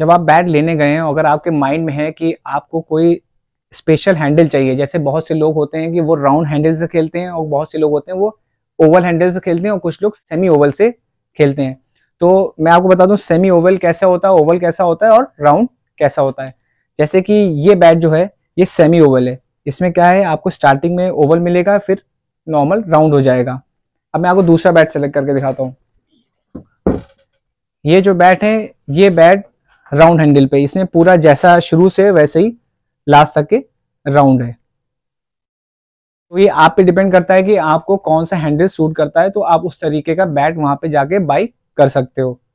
जब आप बैट लेने गए हैं अगर आपके माइंड में है कि आपको कोई स्पेशल हैंडल चाहिए जैसे बहुत से लोग होते हैं कि वो राउंड हैंडल से खेलते हैं और बहुत से लोग होते हैं वो ओवल हैंडल से खेलते हैं और कुछ लोग सेमी ओवल से खेलते हैं तो मैं आपको बता दूं सेमी ओवल कैसा होता है ओवल कैसा होता है और राउंड कैसा होता है जैसे कि ये बैट जो है ये सेमी ओवल है इसमें क्या है आपको स्टार्टिंग में ओवल मिलेगा फिर नॉर्मल राउंड हो जाएगा अब मैं आपको दूसरा बैट सेलेक्ट करके दिखाता हूँ ये जो बैट है ये बैट राउंड हैंडल पे इसमें पूरा जैसा शुरू से वैसे ही लास्ट तक के राउंड है तो ये आप पे डिपेंड करता है कि आपको कौन सा हैंडल सूट करता है तो आप उस तरीके का बैट वहां पे जाके बाई कर सकते हो